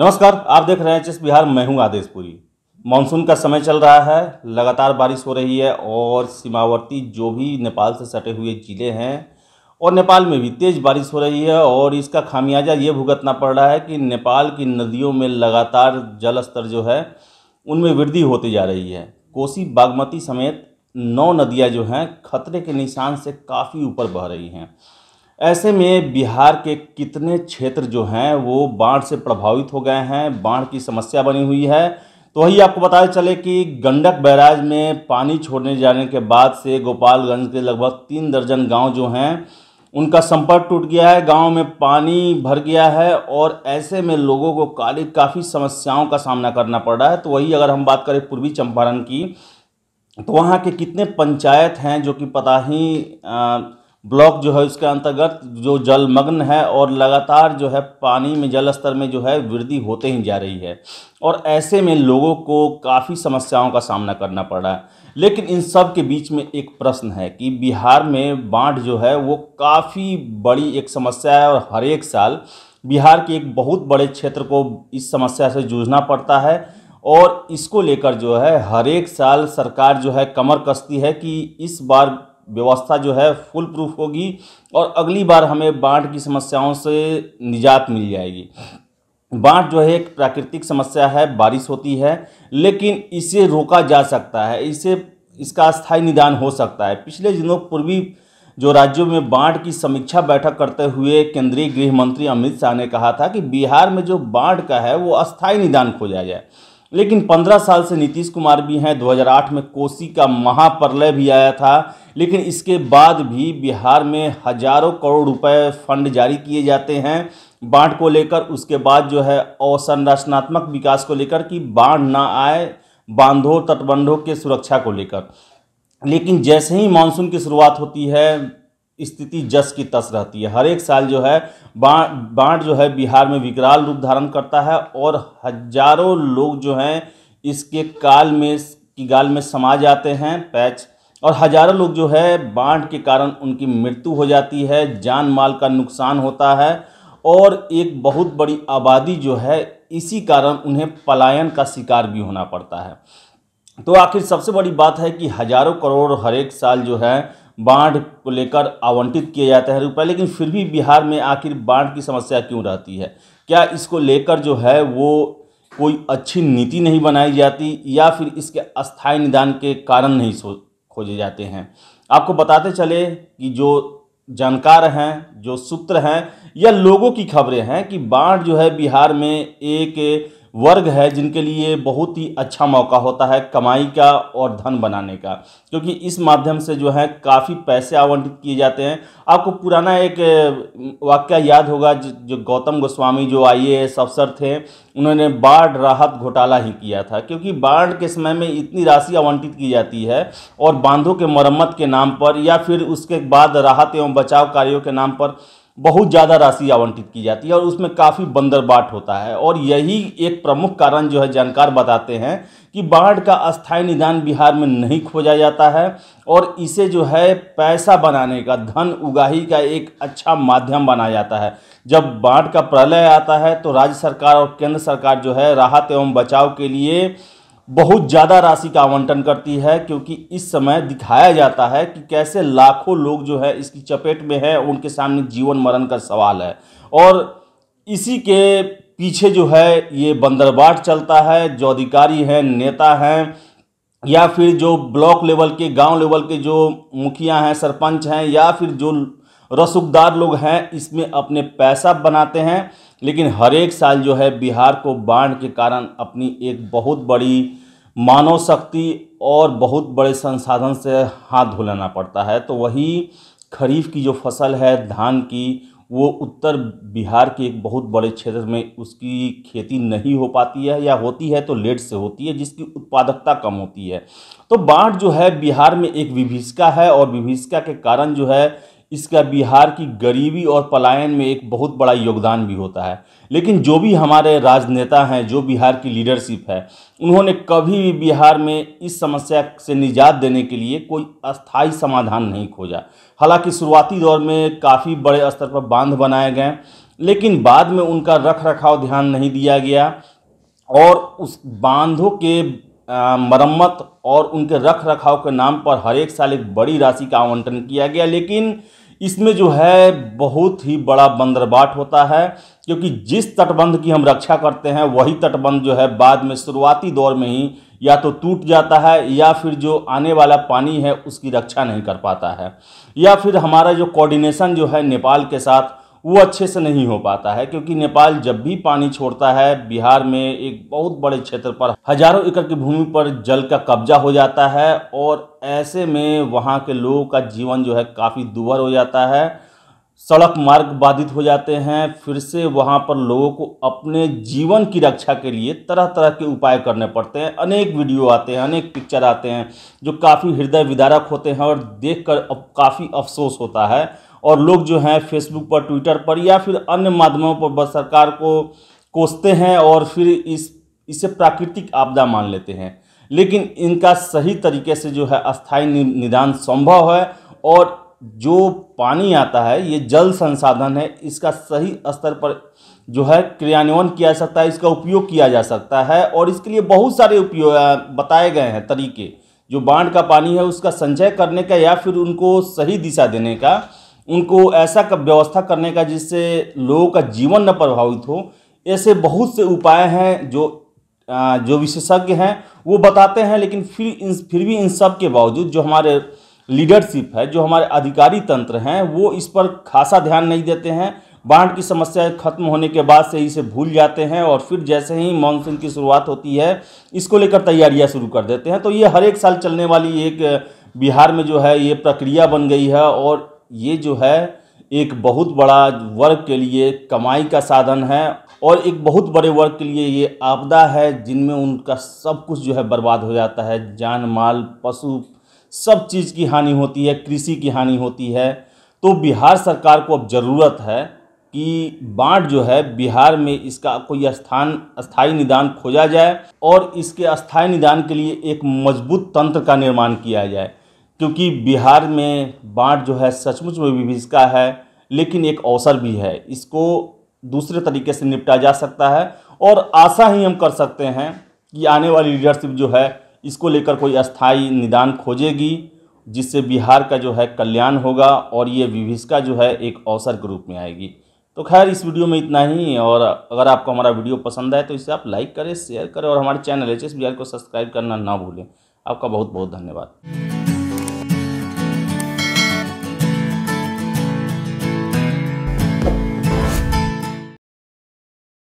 नमस्कार आप देख रहे हैं चिस बिहार मैं हूं आदेशपुरी मानसून का समय चल रहा है लगातार बारिश हो रही है और सीमावर्ती जो भी नेपाल से सटे हुए ज़िले हैं और नेपाल में भी तेज़ बारिश हो रही है और इसका खामियाजा ये भुगतना पड़ रहा है कि नेपाल की नदियों में लगातार जल स्तर जो है उनमें वृद्धि होती जा रही है कोसी बागमती समेत नौ नदियाँ जो हैं खतरे के निशान से काफ़ी ऊपर बह रही हैं ऐसे में बिहार के कितने क्षेत्र जो हैं वो बाढ़ से प्रभावित हो गए हैं बाढ़ की समस्या बनी हुई है तो वही आपको बताए चले कि गंडक बैराज में पानी छोड़ने जाने के बाद से गोपालगंज के लगभग तीन दर्जन गांव जो हैं उनका संपर्क टूट गया है गांव में पानी भर गया है और ऐसे में लोगों को काली काफ़ी समस्याओं का सामना करना पड़ रहा है तो वही अगर हम बात करें पूर्वी चंपारण की तो वहाँ के कितने पंचायत हैं जो कि पता ही आ, ब्लॉक जो है उसके अंतर्गत जो जलमग्न है और लगातार जो है पानी में जल स्तर में जो है वृद्धि होते ही जा रही है और ऐसे में लोगों को काफ़ी समस्याओं का सामना करना पड़ रहा है लेकिन इन सब के बीच में एक प्रश्न है कि बिहार में बाढ़ जो है वो काफ़ी बड़ी एक समस्या है और हर एक साल बिहार के एक बहुत बड़े क्षेत्र को इस समस्या से जूझना पड़ता है और इसको लेकर जो है हर एक साल सरकार जो है कमर कसती है कि इस बार व्यवस्था जो है फुल प्रूफ होगी और अगली बार हमें बाढ़ की समस्याओं से निजात मिल जाएगी बाढ़ जो है एक प्राकृतिक समस्या है बारिश होती है लेकिन इसे रोका जा सकता है इसे इसका स्थायी निदान हो सकता है पिछले दिनों पूर्वी जो राज्यों में बाढ़ की समीक्षा बैठक करते हुए केंद्रीय गृह मंत्री अमित शाह ने कहा था कि बिहार में जो बाढ़ का है वो अस्थायी निदान खोजा जाए लेकिन 15 साल से नीतीश कुमार भी हैं 2008 में कोसी का महाप्रलय भी आया था लेकिन इसके बाद भी बिहार में हजारों करोड़ रुपए फंड जारी किए जाते हैं बाढ़ को लेकर उसके बाद जो है अवसंरचनात्मक विकास को लेकर कि बाढ़ ना आए बांधों तटबंधों के सुरक्षा को लेकर लेकिन जैसे ही मानसून की शुरुआत होती है स्थिति जस की तस रहती है हर एक साल जो है बाढ़ जो है बिहार में विकराल रूप धारण करता है और हजारों लोग जो हैं इसके काल में की गाल में समा जाते हैं पैच और हजारों लोग जो है बाढ़ के कारण उनकी मृत्यु हो जाती है जान माल का नुकसान होता है और एक बहुत बड़ी आबादी जो है इसी कारण उन्हें पलायन का शिकार भी होना पड़ता है तो आखिर सबसे बड़ी बात है कि हजारों करोड़ हर एक साल जो है बाढ़ को लेकर आवंटित किया जाता है रुपये लेकिन फिर भी बिहार में आखिर बाढ़ की समस्या क्यों रहती है क्या इसको लेकर जो है वो कोई अच्छी नीति नहीं बनाई जाती या फिर इसके अस्थायी निदान के कारण नहीं खोजे जाते हैं आपको बताते चले कि जो जानकार हैं जो सूत्र हैं या लोगों की खबरें हैं कि बाढ़ जो है बिहार में एक वर्ग है जिनके लिए बहुत ही अच्छा मौका होता है कमाई का और धन बनाने का क्योंकि इस माध्यम से जो है काफ़ी पैसे आवंटित किए जाते हैं आपको पुराना एक वाक्य याद होगा जो गौतम गोस्वामी जो आई अफसर थे उन्होंने बाढ़ राहत घोटाला ही किया था क्योंकि बाढ़ के समय में इतनी राशि आवंटित की जाती है और बांधों के मरम्मत के नाम पर या फिर उसके बाद राहत एवं बचाव कार्यों के नाम पर बहुत ज़्यादा राशि आवंटित की जाती है और उसमें काफ़ी बंदरबाट होता है और यही एक प्रमुख कारण जो है जानकार बताते हैं कि बाढ़ का अस्थायी निदान बिहार में नहीं खोजा जाता है और इसे जो है पैसा बनाने का धन उगाही का एक अच्छा माध्यम बनाया जाता है जब बाढ़ का प्रलय आता है तो राज्य सरकार और केंद्र सरकार जो है राहत एवं बचाव के लिए बहुत ज़्यादा राशि का आवंटन करती है क्योंकि इस समय दिखाया जाता है कि कैसे लाखों लोग जो है इसकी चपेट में है उनके सामने जीवन मरण का सवाल है और इसी के पीछे जो है ये बंदरबाट चलता है जो अधिकारी हैं नेता हैं या फिर जो ब्लॉक लेवल के गांव लेवल के जो मुखिया हैं सरपंच हैं या फिर जो रसूखदार लोग हैं इसमें अपने पैसा बनाते हैं लेकिन हर एक साल जो है बिहार को बाढ़ के कारण अपनी एक बहुत बड़ी मानव शक्ति और बहुत बड़े संसाधन से हाथ धुलाना पड़ता है तो वही खरीफ की जो फसल है धान की वो उत्तर बिहार के एक बहुत बड़े क्षेत्र में उसकी खेती नहीं हो पाती है या होती है तो लेट से होती है जिसकी उत्पादकता कम होती है तो बाढ़ जो है बिहार में एक विभीषिका है और विभीषिका के कारण जो है इसका बिहार की गरीबी और पलायन में एक बहुत बड़ा योगदान भी होता है लेकिन जो भी हमारे राजनेता हैं जो बिहार की लीडरशिप है उन्होंने कभी भी बिहार में इस समस्या से निजात देने के लिए कोई अस्थाई समाधान नहीं खोजा हालांकि शुरुआती दौर में काफ़ी बड़े स्तर पर बांध बनाए गए लेकिन बाद में उनका रख रखाव ध्यान नहीं दिया गया और उस बांधों के मरम्मत और उनके रख रखाव के नाम पर हर एक साल एक बड़ी राशि का आवंटन किया गया लेकिन इसमें जो है बहुत ही बड़ा बंदरबाट होता है क्योंकि जिस तटबंध की हम रक्षा करते हैं वही तटबंध जो है बाद में शुरुआती दौर में ही या तो टूट जाता है या फिर जो आने वाला पानी है उसकी रक्षा नहीं कर पाता है या फिर हमारा जो कोऑर्डिनेशन जो है नेपाल के साथ वो अच्छे से नहीं हो पाता है क्योंकि नेपाल जब भी पानी छोड़ता है बिहार में एक बहुत बड़े क्षेत्र पर हजारों एकड़ की भूमि पर जल का कब्जा हो जाता है और ऐसे में वहाँ के लोगों का जीवन जो है काफ़ी दुभर हो जाता है सड़क मार्ग बाधित हो जाते हैं फिर से वहाँ पर लोगों को अपने जीवन की रक्षा के लिए तरह तरह के उपाय करने पड़ते हैं अनेक वीडियो आते हैं अनेक पिक्चर आते हैं जो काफ़ी हृदय विदारक होते हैं और देख कर काफ़ी अफसोस होता है और लोग जो हैं फेसबुक पर ट्विटर पर या फिर अन्य माध्यमों पर बस सरकार को कोसते हैं और फिर इस इसे प्राकृतिक आपदा मान लेते हैं लेकिन इनका सही तरीके से जो है अस्थाई निदान संभव है और जो पानी आता है ये जल संसाधन है इसका सही स्तर पर जो है क्रियान्वयन किया जा सकता है इसका उपयोग किया जा सकता है और इसके लिए बहुत सारे उपयोग बताए गए हैं तरीके जो बाढ़ का पानी है उसका संचय करने का या फिर उनको सही दिशा देने का उनको ऐसा व्यवस्था करने का जिससे लोगों का जीवन न प्रभावित हो ऐसे बहुत से उपाय हैं जो जो विशेषज्ञ हैं वो बताते हैं लेकिन फिर इन फिर भी इन सब के बावजूद जो हमारे लीडरशिप है जो हमारे अधिकारी तंत्र हैं वो इस पर खासा ध्यान नहीं देते हैं बाढ़ की समस्या खत्म होने के बाद से इसे भूल जाते हैं और फिर जैसे ही मानसून की शुरुआत होती है इसको लेकर तैयारियां शुरू कर देते हैं तो ये हर एक साल चलने वाली एक बिहार में जो है ये प्रक्रिया बन गई है और ये जो है एक बहुत बड़ा वर्ग के लिए कमाई का साधन है और एक बहुत बड़े वर्ग के लिए ये आपदा है जिनमें उनका सब कुछ जो है बर्बाद हो जाता है जान माल पशु सब चीज़ की हानि होती है कृषि की हानि होती है तो बिहार सरकार को अब ज़रूरत है कि बाढ़ जो है बिहार में इसका कोई स्थान स्थायी निदान खोजा जाए और इसके स्थायी निदान के लिए एक मजबूत तंत्र का निर्माण किया जाए क्योंकि बिहार में बाढ़ जो है सचमुच में विभिषका है लेकिन एक अवसर भी है इसको दूसरे तरीके से निपटा जा सकता है और आशा ही हम कर सकते हैं कि आने वाली लीडरशिप जो है इसको लेकर कोई अस्थाई निदान खोजेगी जिससे बिहार का जो है कल्याण होगा और ये विभिषका जो है एक अवसर के रूप में आएगी तो खैर इस वीडियो में इतना ही और अगर आपको हमारा वीडियो पसंद आए तो इसे आप लाइक करें शेयर करें और हमारे चैनल एच एस बिहार को सब्सक्राइब करना ना भूलें आपका बहुत बहुत धन्यवाद